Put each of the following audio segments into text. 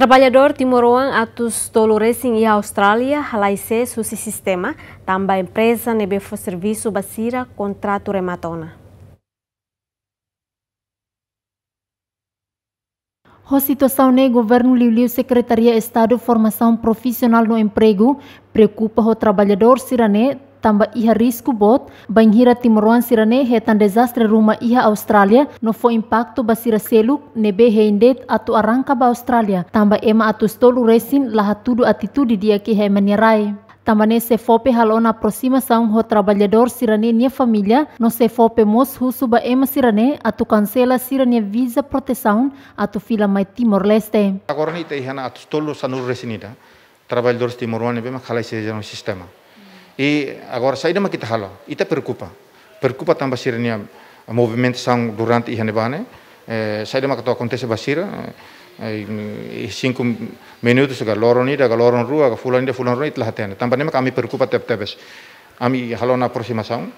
Trabalhador timoruan atus doloresin em Austrália laise susi sistema tamba empresa nebefo serviço basira contrato rematona. Ho situação no governo liliu Secretaria Estado Formação Profissional no Emprego preocupa o trabalhador sirane tamba iha risiko bot banhira timuruan sirane hetan desastre rumah iha Australia no fo impacto basira seluk nebe heindet atu arangka ba Australia tamba ema atu stolu resin lahatudu atitude dia ke he manirai ya Tambane se fope halona aproximação ho trabalhador sirane nia familia no se fope mos ba ema sirane atu kansela sirane visa proteção atu fila mai Timor Leste. Agora ni te hana atu stolu sanur resinida. Trabalhadores timoruane bema khalai se sistema. E agora saída mas halo halo ita preocupa. Preocupa também movimento movimentação durante ihane bane. Eh, saída mas que acontece basira, e cinco minutos ga loroni ida, agora rua, ga fulan de fulan rua itlah hatene. tamba nem kami preocupa tep tepes ami halo na próxima aproximação,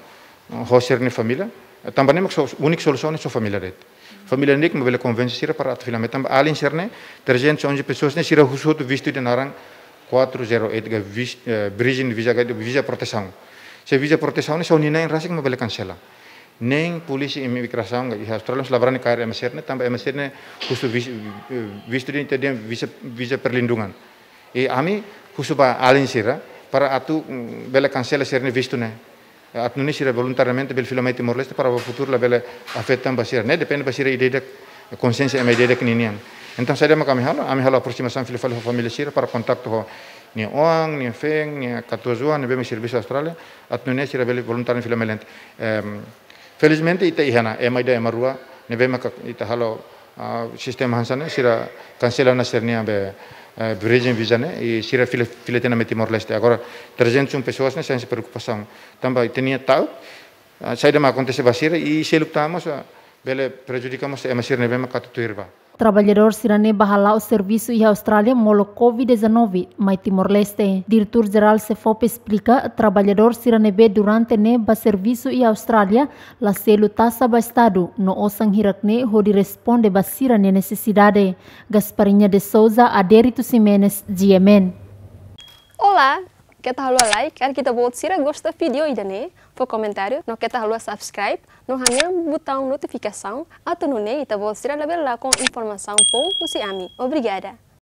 hoser ni família. Também nem única solução é só família red. Família nik me vele convencer para atfilamento. Também alin serne 311 pessoas ne sira husut visto de narang 408 ga bridging visa ga visa proteção. Se visa proteção ne soni neng rasik mabele cancela. Neng polisi imigração ga isa Australia labrani kair MSR ne tambah MSR ne khusus vis, visto din visa visa perlindungan. E ami khusus ba alin sira para atu bela cancela sirne visto ne atnunisira voluntariamente bel beli Timor Leste para o futuro la bele afetan basira ne depende basira ide consciência e ideia que ninian. Entonces haremos kami a kami halo aproximación filifal familia Sira para contacto ni oang, ni feng, ni katuazuan, ni bemi servicio australia, atnunia sira beli voluntario filamente. Felizmente ita ihana, ema ida ema rua, ni bemi ita halo sistema hansane sira cancela na sernia be Virgin Visa, né? E se era filetena me leste Agora, 301 pessoas, né? Sem preocupação. Também tinha tal, saída me acontece vacira e se lutamos, bele prejudicamos a Masir Nevema Catutuirba. Trabalhadores irane bahalau o serviço e Austrália molo Covid-19, mai Timor-Leste. Diretor Geral Cefop explica, trabalhadores irane be durante ne ba serviço e Austrália, la selo tasa ba Estado, no osang hirakne hodi responde ba sirane necessidade. Gasparinha de Souza, Adérito Simenes, GMN. Olá, Kita halua like, Quer que kita buat sira gosta vídeo e né? for comentário, não quer kita halua subscribe, não hanya botão notificação, Até no ne kita buat sira label lá com informação pou você ami. Obrigada.